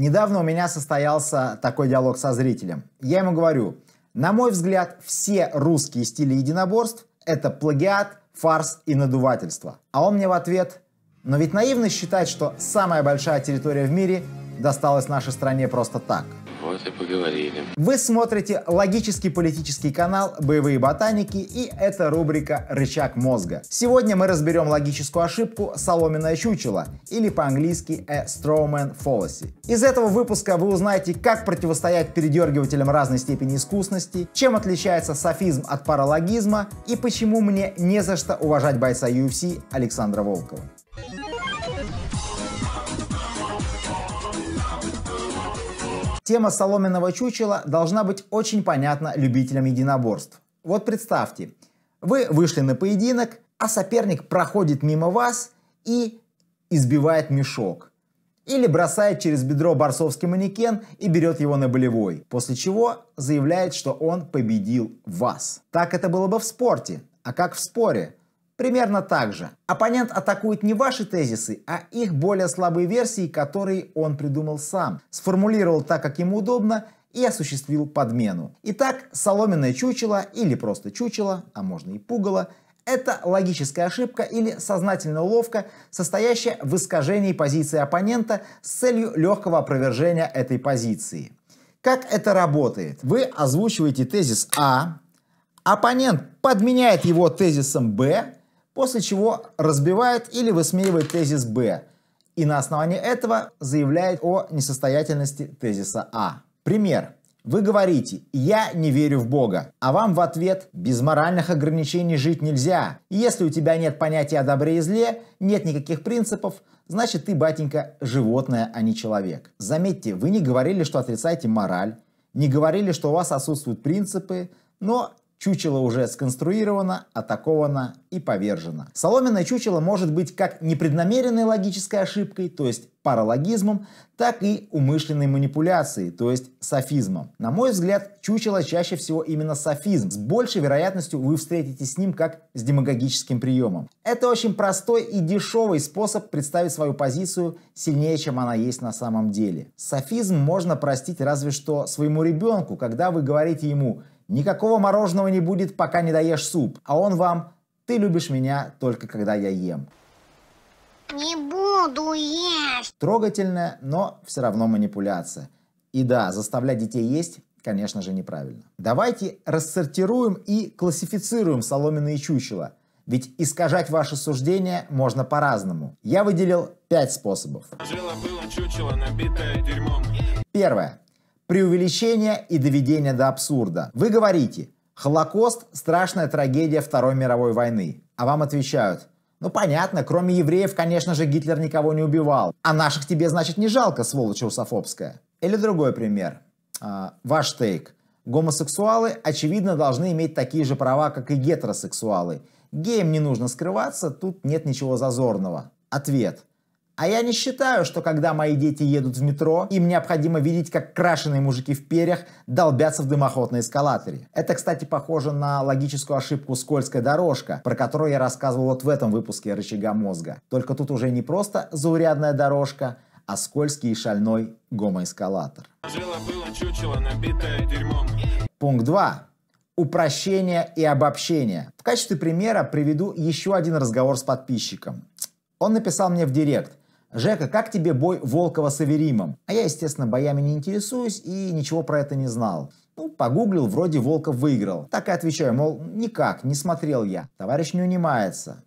Недавно у меня состоялся такой диалог со зрителем. Я ему говорю, на мой взгляд, все русские стили единоборств – это плагиат, фарс и надувательство. А он мне в ответ, но ведь наивно считать, что самая большая территория в мире досталась нашей стране просто так – вот и поговорили. Вы смотрите логический политический канал «Боевые ботаники» и это рубрика «Рычаг мозга». Сегодня мы разберем логическую ошибку «Соломенное чучело» или по-английски «A Strawman Fallacy». Из этого выпуска вы узнаете, как противостоять передергивателям разной степени искусности, чем отличается софизм от паралогизма и почему мне не за что уважать бойца UFC Александра Волкова. Тема соломенного чучела должна быть очень понятна любителям единоборств. Вот представьте, вы вышли на поединок, а соперник проходит мимо вас и избивает мешок. Или бросает через бедро борцовский манекен и берет его на болевой, после чего заявляет, что он победил вас. Так это было бы в спорте. А как в споре? Примерно так же. Оппонент атакует не ваши тезисы, а их более слабые версии, которые он придумал сам, сформулировал так, как ему удобно, и осуществил подмену. Итак, соломенное чучело или просто чучело, а можно и пугало, это логическая ошибка или сознательная уловка, состоящая в искажении позиции оппонента с целью легкого опровержения этой позиции. Как это работает? Вы озвучиваете тезис А, оппонент подменяет его тезисом Б, после чего разбивает или высмеивает тезис Б и на основании этого заявляет о несостоятельности тезиса А. Пример. Вы говорите «я не верю в Бога», а вам в ответ «без моральных ограничений жить нельзя». если у тебя нет понятия о добре и зле, нет никаких принципов, значит ты, батенька, животное, а не человек. Заметьте, вы не говорили, что отрицаете мораль, не говорили, что у вас отсутствуют принципы, но Чучело уже сконструировано, атаковано и повержено. Соломенное чучело может быть как непреднамеренной логической ошибкой, то есть паралогизмом, так и умышленной манипуляцией, то есть софизмом. На мой взгляд, чучело чаще всего именно софизм. С большей вероятностью вы встретитесь с ним как с демагогическим приемом. Это очень простой и дешевый способ представить свою позицию сильнее, чем она есть на самом деле. Софизм можно простить разве что своему ребенку, когда вы говорите ему Никакого мороженого не будет, пока не доешь суп. А он вам «Ты любишь меня только когда я ем». Не буду есть. Трогательная, но все равно манипуляция. И да, заставлять детей есть, конечно же, неправильно. Давайте рассортируем и классифицируем соломенные чучела. Ведь искажать ваши суждения можно по-разному. Я выделил пять способов. Жила было чучело, набитое дерьмом. Первое преувеличение и доведение до абсурда. Вы говорите, Холокост – страшная трагедия Второй мировой войны. А вам отвечают, ну понятно, кроме евреев, конечно же, Гитлер никого не убивал. А наших тебе, значит, не жалко, сволочь русофобская. Или другой пример. А, ваш тейк. Гомосексуалы, очевидно, должны иметь такие же права, как и гетеросексуалы. Геям не нужно скрываться, тут нет ничего зазорного. Ответ. А я не считаю, что когда мои дети едут в метро, им необходимо видеть, как крашеные мужики в перьях долбятся в дымоход на эскалаторе. Это, кстати, похоже на логическую ошибку «скользкая дорожка», про которую я рассказывал вот в этом выпуске «Рычага мозга». Только тут уже не просто заурядная дорожка, а скользкий и шальной гомоэскалатор. Пункт 2 упрощение и обобщение. В качестве примера приведу еще один разговор с подписчиком. Он написал мне в директ. Жека, как тебе бой Волкова с Аверимом? А я, естественно, боями не интересуюсь и ничего про это не знал. Ну, погуглил, вроде Волков выиграл. Так и отвечаю, мол, никак, не смотрел я. Товарищ не унимается.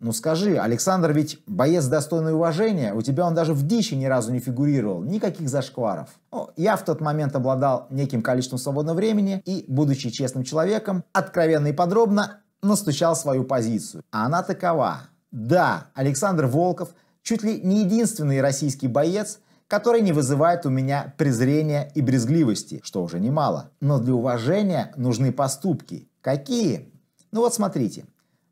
Ну скажи, Александр ведь боец достойный уважения, у тебя он даже в дичи ни разу не фигурировал, никаких зашкваров. Ну, я в тот момент обладал неким количеством свободного времени и, будучи честным человеком, откровенно и подробно настучал свою позицию. А она такова. Да, Александр Волков – чуть ли не единственный российский боец, который не вызывает у меня презрения и брезгливости, что уже немало. Но для уважения нужны поступки. Какие? Ну вот смотрите.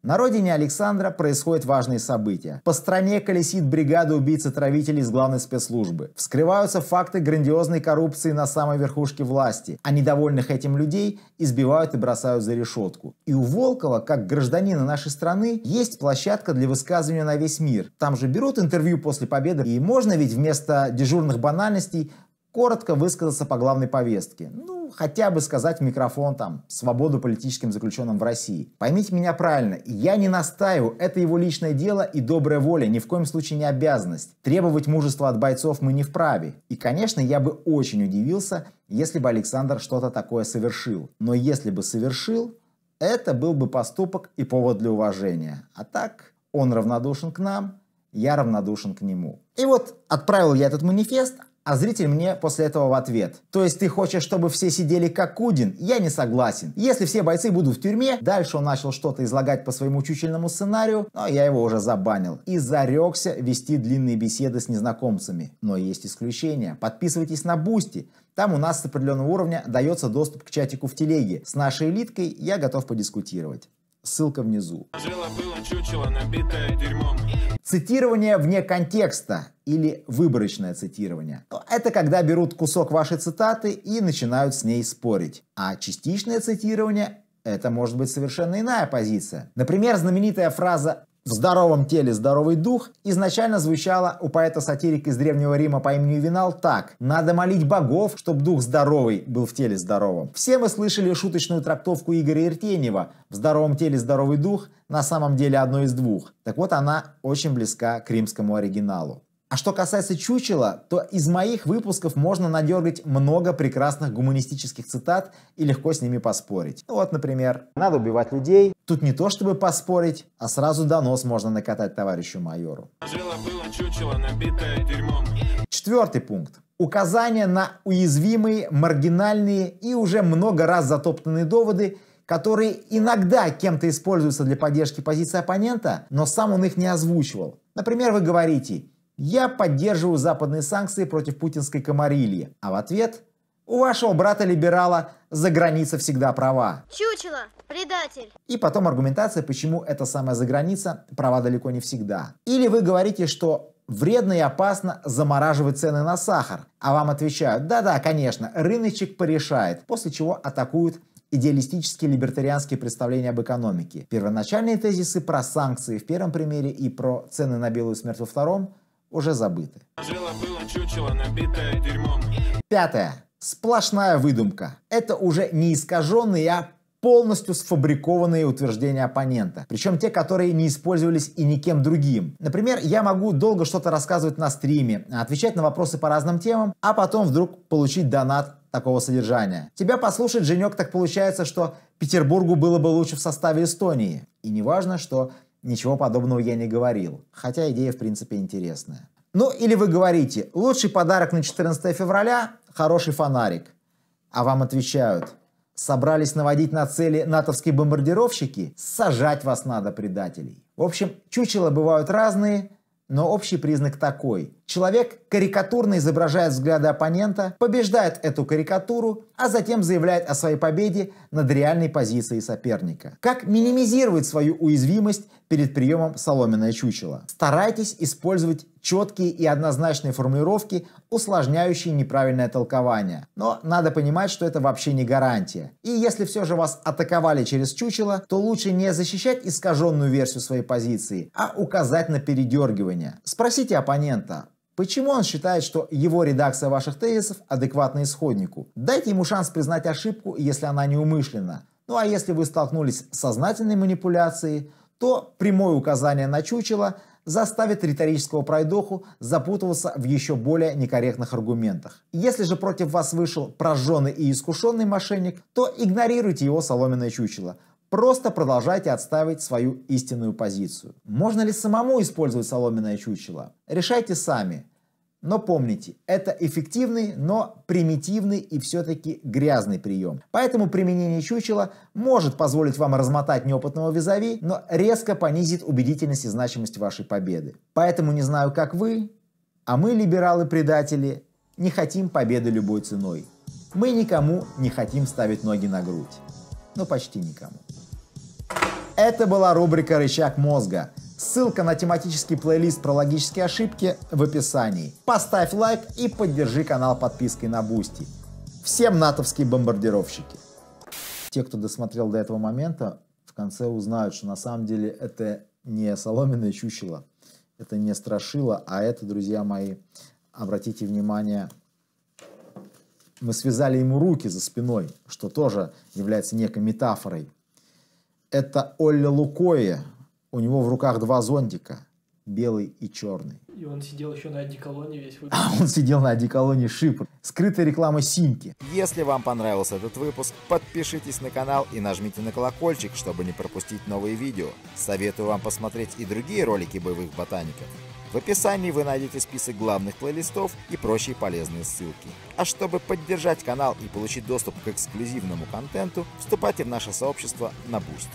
На родине Александра происходят важные события. По стране колесит бригада убийц-отравителей из главной спецслужбы. Вскрываются факты грандиозной коррупции на самой верхушке власти, а недовольных этим людей избивают и бросают за решетку. И у Волкова, как гражданина нашей страны, есть площадка для высказывания на весь мир. Там же берут интервью после победы, и можно ведь вместо дежурных банальностей коротко высказаться по главной повестке. Ну, хотя бы сказать в микрофон там «свободу политическим заключенным в России». Поймите меня правильно, я не настаиваю, это его личное дело и добрая воля, ни в коем случае не обязанность. Требовать мужества от бойцов мы не вправе. И, конечно, я бы очень удивился, если бы Александр что-то такое совершил. Но если бы совершил, это был бы поступок и повод для уважения. А так, он равнодушен к нам, я равнодушен к нему. И вот отправил я этот манифест, а зритель мне после этого в ответ. То есть ты хочешь, чтобы все сидели как Кудин? Я не согласен. Если все бойцы будут в тюрьме, дальше он начал что-то излагать по своему чучельному сценарию, но я его уже забанил. И зарекся вести длинные беседы с незнакомцами. Но есть исключения. Подписывайтесь на Бусти. Там у нас с определенного уровня дается доступ к чатику в телеге. С нашей элиткой я готов подискутировать. Ссылка внизу. Цитирование вне контекста или выборочное цитирование. Это когда берут кусок вашей цитаты и начинают с ней спорить. А частичное цитирование это может быть совершенно иная позиция. Например, знаменитая фраза «В здоровом теле здоровый дух» изначально звучало у поэта-сатирика из Древнего Рима по имени Винал так «Надо молить богов, чтобы дух здоровый был в теле здоровом». Все мы слышали шуточную трактовку Игоря Иртенева «В здоровом теле здоровый дух» на самом деле одно из двух. Так вот она очень близка к римскому оригиналу. А что касается чучела, то из моих выпусков можно надергать много прекрасных гуманистических цитат и легко с ними поспорить. Ну вот, например, «Надо убивать людей». Тут не то чтобы поспорить, а сразу донос можно накатать товарищу майору. Жило-было чучело, набитое дерьмом. Четвертый пункт. Указание на уязвимые, маргинальные и уже много раз затоптанные доводы которые иногда кем-то используются для поддержки позиции оппонента, но сам он их не озвучивал. Например, вы говорите я поддерживаю западные санкции против путинской комарильи. А в ответ у вашего брата-либерала за граница всегда права. Чучело, предатель. И потом аргументация, почему эта самая заграница права далеко не всегда. Или вы говорите, что вредно и опасно замораживать цены на сахар. А вам отвечают, да-да, конечно, рыночек порешает. После чего атакуют идеалистические либертарианские представления об экономике. Первоначальные тезисы про санкции в первом примере и про цены на белую смерть во втором – уже забыты. Пятое. Сплошная выдумка. Это уже не искаженные, а полностью сфабрикованные утверждения оппонента. Причем те, которые не использовались и никем другим. Например, я могу долго что-то рассказывать на стриме, отвечать на вопросы по разным темам, а потом вдруг получить донат такого содержания. Тебя послушать, Женек, так получается, что Петербургу было бы лучше в составе Эстонии. И не важно, что Ничего подобного я не говорил, хотя идея в принципе интересная. Ну или вы говорите, лучший подарок на 14 февраля – хороший фонарик. А вам отвечают, собрались наводить на цели натовские бомбардировщики, сажать вас надо, предателей. В общем, чучела бывают разные, но общий признак такой. Человек карикатурно изображает взгляды оппонента, побеждает эту карикатуру, а затем заявляет о своей победе над реальной позицией соперника. Как минимизировать свою уязвимость перед приемом соломенное чучело? Старайтесь использовать четкие и однозначные формулировки, усложняющие неправильное толкование. Но надо понимать, что это вообще не гарантия. И если все же вас атаковали через чучело, то лучше не защищать искаженную версию своей позиции, а указать на передергивание. Спросите оппонента, Почему он считает, что его редакция ваших тезисов адекватна исходнику? Дайте ему шанс признать ошибку, если она неумышленна. Ну а если вы столкнулись с сознательной манипуляцией, то прямое указание на чучело заставит риторического пройдоху запутываться в еще более некорректных аргументах. Если же против вас вышел прожженный и искушенный мошенник, то игнорируйте его соломенное чучело. Просто продолжайте отстаивать свою истинную позицию. Можно ли самому использовать соломенное чучело? Решайте сами. Но помните, это эффективный, но примитивный и все-таки грязный прием. Поэтому применение чучела может позволить вам размотать неопытного визави, но резко понизит убедительность и значимость вашей победы. Поэтому не знаю, как вы, а мы, либералы-предатели, не хотим победы любой ценой. Мы никому не хотим ставить ноги на грудь но ну, почти никому. Это была рубрика «Рычаг мозга». Ссылка на тематический плейлист про логические ошибки в описании. Поставь лайк и поддержи канал подпиской на Бусти. Всем натовские бомбардировщики. Те, кто досмотрел до этого момента, в конце узнают, что на самом деле это не соломенное чучело, это не страшило, а это, друзья мои, обратите внимание, мы связали ему руки за спиной, что тоже является некой метафорой. Это Олля Лукое. У него в руках два зонтика, белый и черный. И он сидел еще на одеколоне весь выпуск. А он сидел на одеколоне Шипр. Скрытая реклама Симки. Если вам понравился этот выпуск, подпишитесь на канал и нажмите на колокольчик, чтобы не пропустить новые видео. Советую вам посмотреть и другие ролики боевых ботаников. В описании вы найдете список главных плейлистов и прочие полезные ссылки. А чтобы поддержать канал и получить доступ к эксклюзивному контенту, вступайте в наше сообщество на Boost.